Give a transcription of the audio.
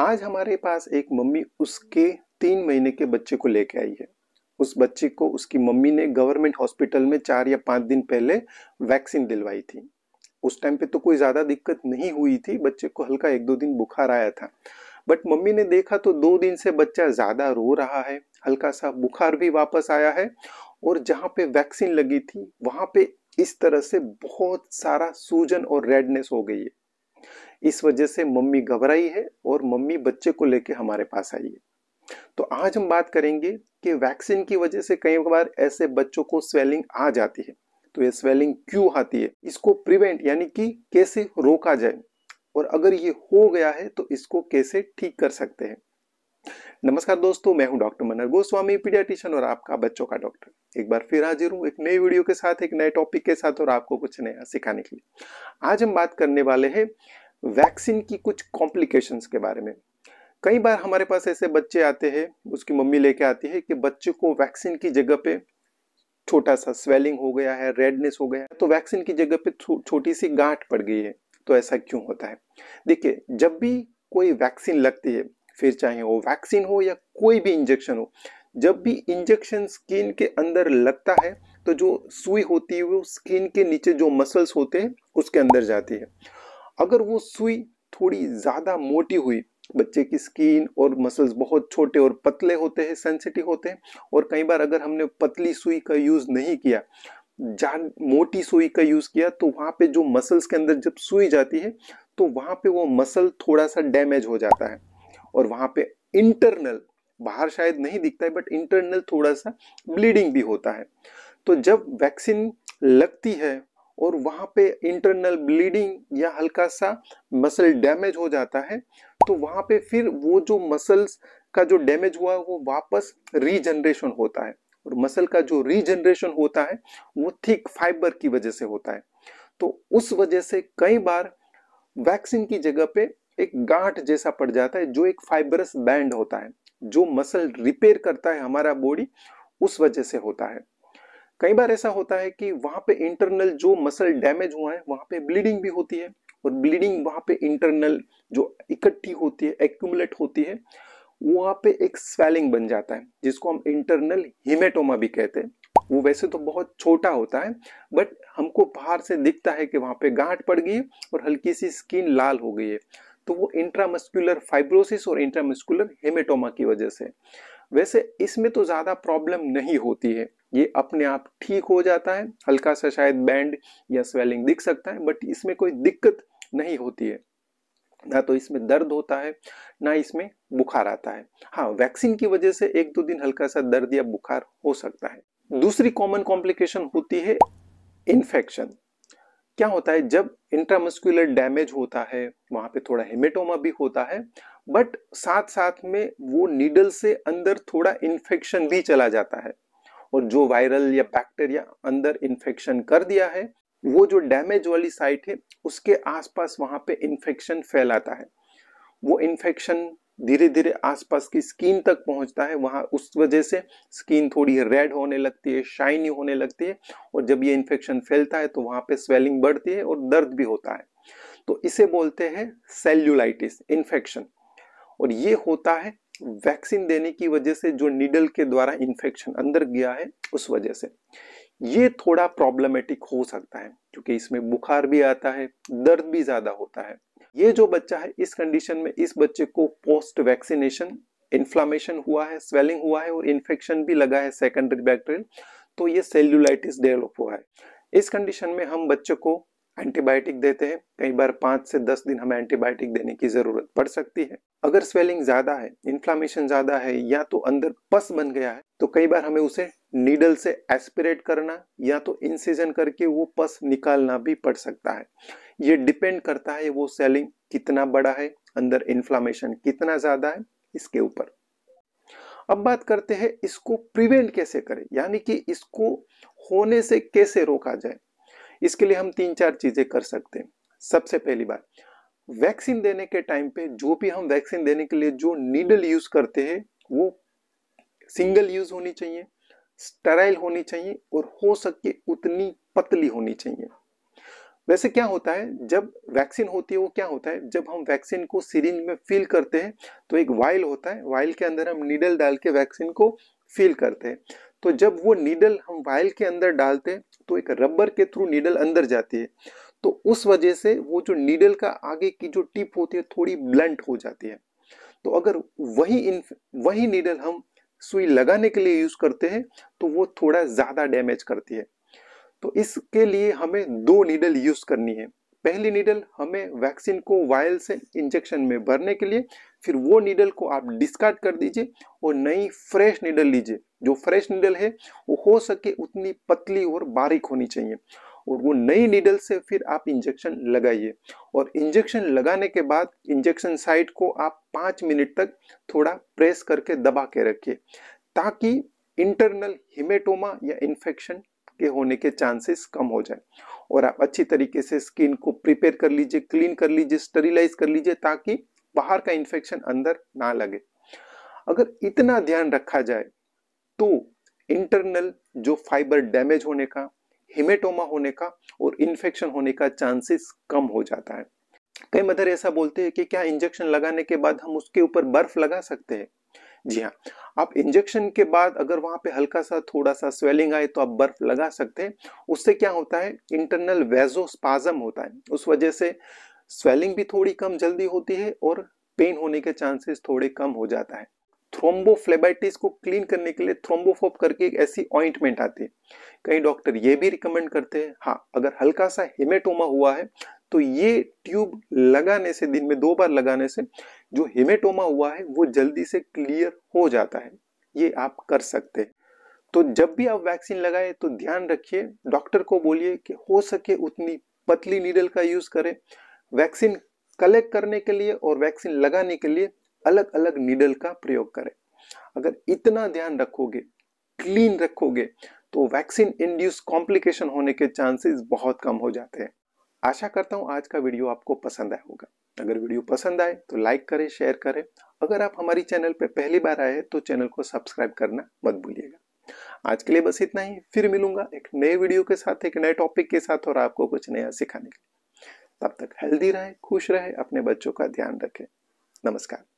आज हमारे पास एक मम्मी उसके तीन महीने के बच्चे को लेके आई है उस बच्चे को उसकी मम्मी ने गवर्नमेंट हॉस्पिटल में चार या पाँच दिन पहले वैक्सीन दिलवाई थी उस टाइम पे तो कोई ज़्यादा दिक्कत नहीं हुई थी बच्चे को हल्का एक दो दिन बुखार आया था बट मम्मी ने देखा तो दो दिन से बच्चा ज़्यादा रो रहा है हल्का सा बुखार भी वापस आया है और जहाँ पे वैक्सीन लगी थी वहाँ पे इस तरह से बहुत सारा सूजन और रेडनेस हो गई है इस वजह से मम्मी घबराई है और मम्मी बच्चे को लेके हमारे पास आई है तो आज हम बात करेंगे कि वैक्सीन की वजह से कई बार ऐसे बच्चों को स्वेलिंग आ जाती है तो ये स्वेलिंग क्यों आती है इसको प्रिवेंट यानी कि कैसे रोका जाए और अगर ये हो गया है तो इसको कैसे ठीक कर सकते हैं नमस्कार दोस्तों मैं हूं डॉक्टर मनर गोस्वामी पीडियाटिशियन और आपका बच्चों का डॉक्टर एक बार फिर हाजिर हूं एक नई वीडियो के साथ एक नए टॉपिक के साथ और आपको कुछ नया सिखाने के लिए आज हम बात करने वाले हैं वैक्सीन की कुछ कॉम्प्लिकेशंस के बारे में कई बार हमारे पास ऐसे बच्चे आते हैं उसकी मम्मी लेके आती है कि बच्चे को वैक्सीन की जगह पे छोटा सा स्वेलिंग हो गया है रेडनेस हो गया है तो वैक्सीन की जगह पे छोटी सी गांठ पड़ गई है तो ऐसा क्यों होता है देखिए जब भी कोई वैक्सीन लगती है फिर चाहे वो वैक्सीन हो या कोई भी इंजेक्शन हो जब भी इंजेक्शन स्किन के अंदर लगता है तो जो सुई होती है वो स्किन के नीचे जो मसल्स होते हैं उसके अंदर जाती है अगर वो सुई थोड़ी ज़्यादा मोटी हुई बच्चे की स्किन और मसल्स बहुत छोटे और पतले होते हैं सेंसिटिव होते हैं और कई बार अगर हमने पतली सुई का यूज़ नहीं किया जान मोटी सुई का यूज़ किया तो वहाँ पे जो मसल्स के अंदर जब सुई जाती है तो वहाँ पे वो मसल थोड़ा सा डैमेज हो जाता है और वहाँ पे इंटरनल बाहर शायद नहीं दिखता है बट इंटरनल थोड़ा सा ब्लीडिंग भी होता है तो जब वैक्सीन लगती है और वहाँ पे इंटरनल ब्लीडिंग या हल्का सा मसल डैमेज हो जाता है तो वहाँ पे फिर वो जो मसल्स का जो डैमेज हुआ वो वापस रीजनरेशन होता है और मसल का जो रीजनरेशन होता है वो थिक फाइबर की वजह से होता है तो उस वजह से कई बार वैक्सीन की जगह पे एक गांठ जैसा पड़ जाता है जो एक फाइबरस बैंड होता है जो मसल रिपेयर करता है हमारा बॉडी उस वजह से होता है कई बार ऐसा होता है कि वहां पे इंटरनल जो मसल डैमेज हुआ है वहां पे ब्लीडिंग भी होती है और ब्लीडिंग वहां पे इंटरनल जो इकट्ठी होती है एक्यूमुलेट होती है वहां पे एक स्वेलिंग बन जाता है जिसको हम इंटरनल हिमेटोमा भी कहते हैं वो वैसे तो बहुत छोटा होता है बट हमको बाहर से दिखता है कि वहां पे गांठ पड़ गई और हल्की सी स्किन लाल हो गई है तो वो इंट्रामस्कुलर फाइब्रोसिस और इंट्रामस्कुलर हेमेटोमा की वजह से वैसे इसमें तो ज़्यादा प्रॉब्लम नहीं होती है ये अपने आप ठीक हो जाता है हल्का सा शायद बैंड या स्वेलिंग दिख सकता है बट इसमें कोई दिक्कत नहीं होती है ना तो इसमें दर्द होता है ना इसमें बुखार आता है हाँ वैक्सीन की वजह से एक दो दिन हल्का सा दर्द या बुखार हो सकता है दूसरी कॉमन कॉम्प्लिकेशन होती है इन्फेक्शन क्या होता है जब इंट्रामस्कुलर डैमेज होता है वहां पे थोड़ा हेमेटोमा भी होता है बट साथ साथ में वो नीडल से अंदर थोड़ा इन्फेक्शन भी चला जाता है और जो वायरल या बैक्टीरिया अंदर इन्फेक्शन कर दिया है वो जो डैमेज वाली साइट है उसके आसपास वहां पे इन्फेक्शन फैलाता है वो इन्फेक्शन धीरे धीरे आसपास की स्किन तक पहुंचता है वहां उस वजह से स्किन थोड़ी रेड होने लगती है शाइनी होने लगती है और जब ये इन्फेक्शन फैलता है तो वहां पे स्वेलिंग बढ़ती है और दर्द भी होता है तो इसे बोलते हैं सेल्यूलाइटिस इन्फेक्शन और ये होता है वैक्सीन देने की वजह से जो नीडल के द्वारा इन्फेक्शन अंदर गया है उस वजह से ये थोड़ा प्रॉब्लमेटिक हो सकता है क्योंकि इसमें बुखार भी आता है दर्द भी ज़्यादा होता है ये जो बच्चा है इस कंडीशन में इस बच्चे को पोस्ट वैक्सीनेशन इन्फ्लामेशन हुआ है स्वेलिंग हुआ है और इन्फेक्शन भी लगा है सेकेंडरी बैक्टीरियल तो ये सेल्यूलाइटिस डेवलप हुआ है इस कंडीशन में हम बच्चे को एंटीबायोटिक देते हैं कई बार पाँच से दस दिन हमें एंटीबायोटिक देने की ज़रूरत पड़ सकती है अगर स्वेलिंग ज़्यादा है इन्फ्लामेशन ज़्यादा है या तो अंदर पस बन गया है तो कई बार हमें उसे नीडल से एस्पिरेट करना या तो इंसिजन करके वो पस निकालना भी पड़ सकता है ये डिपेंड करता है वो स्वेलिंग कितना बड़ा है अंदर इन्फ्लामेशन कितना ज़्यादा है इसके ऊपर अब बात करते हैं इसको प्रिवेंट कैसे करें यानी कि इसको होने से कैसे रोका जाए इसके लिए हम तीन चार चीज़ें कर सकते हैं सबसे पहली बात वैक्सीन देने के टाइम पे जो भी हम वैक्सीन देने के लिए जो नीडल यूज़ करते हैं वो सिंगल यूज़ होनी चाहिए स्टराइल होनी चाहिए और हो सके उतनी पतली होनी चाहिए वैसे क्या होता है जब वैक्सीन होती है वो क्या होता है जब हम वैक्सीन को सीरिंज में फिल करते हैं तो एक वाइल होता है वाइल के अंदर हम नीडल डाल के वैक्सीन को फिल करते हैं तो जब वो नीडल हम वायल के अंदर डालते हैं तो एक रबर के थ्रू नीडल अंदर जाती है तो उस वजह से वो जो नीडल का आगे की जो टिप होती है थोड़ी ब्लंट हो जाती है तो अगर वही इन वही नीडल हम सुई लगाने के लिए यूज करते हैं तो वो थोड़ा ज़्यादा डैमेज करती है तो इसके लिए हमें दो नीडल यूज करनी है पहली नीडल हमें वैक्सीन को वायल से इंजेक्शन में भरने के लिए फिर वो नीडल को आप डिस्कार्ड कर दीजिए और नई फ्रेश नीडल लीजिए जो फ्रेश नीडल है वो हो सके उतनी पतली और बारीक होनी चाहिए और वो नई नीडल से फिर आप इंजेक्शन लगाइए और इंजेक्शन लगाने के बाद इंजेक्शन साइट को आप पाँच मिनट तक थोड़ा प्रेस करके दबा के रखिए ताकि इंटरनल हिमेटोमा या इन्फेक्शन के होने के चांसेस कम हो जाए और आप अच्छी तरीके से स्किन को प्रिपेयर कर लीजिए क्लीन कर लीजिए स्टरिलाइज कर लीजिए ताकि बाहर का इन्फेक्शन अंदर ना लगे अगर इतना ध्यान रखा जाए तो इंटरनल जो फाइबर डैमेज होने का हिमेटोमा होने का और इन्फेक्शन होने का चांसेस कम हो जाता है कई मदर ऐसा बोलते हैं कि क्या इंजेक्शन लगाने के बाद हम उसके ऊपर बर्फ लगा सकते हैं जी हाँ आप इंजेक्शन के बाद अगर वहां पे हल्का सा थोड़ा सा स्वेलिंग आए तो आप बर्फ लगा सकते हैं उससे क्या होता है इंटरनल वेजोस्पाजम होता है उस वजह से स्वेलिंग भी थोड़ी कम जल्दी होती है और पेन होने के चांसेस थोड़े कम हो जाता है थ्रोम्बोफ्लेबाइटिस को क्लीन करने के लिए थ्रोम्बोफोप करके एक ऐसी ऑइंटमेंट आती है कई डॉक्टर ये भी रिकमेंड करते हैं हाँ अगर हल्का सा हेमेटोमा हुआ है तो ये ट्यूब लगाने से दिन में दो बार लगाने से जो हेमेटोमा हुआ है वो जल्दी से क्लियर हो जाता है ये आप कर सकते हैं तो जब भी आप वैक्सीन लगाए तो ध्यान रखिए डॉक्टर को बोलिए कि हो सके उतनी पतली नीडल का यूज़ करें वैक्सीन कलेक्ट करने के लिए और वैक्सीन लगाने के लिए अलग अलग नीडल का प्रयोग करें अगर इतना ध्यान रखोगे क्लीन रखोगे तो वैक्सीन इंड्यूस कॉम्प्लिकेशन होने के चांसेस बहुत कम हो जाते हैं आशा करता हूँ आज का वीडियो आपको पसंद आया होगा अगर वीडियो पसंद आए तो लाइक करें शेयर करें अगर आप हमारी चैनल पर पहली बार आए तो चैनल को सब्सक्राइब करना मत भूलिएगा आज के लिए बस इतना ही फिर मिलूंगा एक नए वीडियो के साथ एक नए टॉपिक के साथ और आपको कुछ नया सिखाने के लिए तब तक हेल्दी रहें खुश रहें अपने बच्चों का ध्यान रखें नमस्कार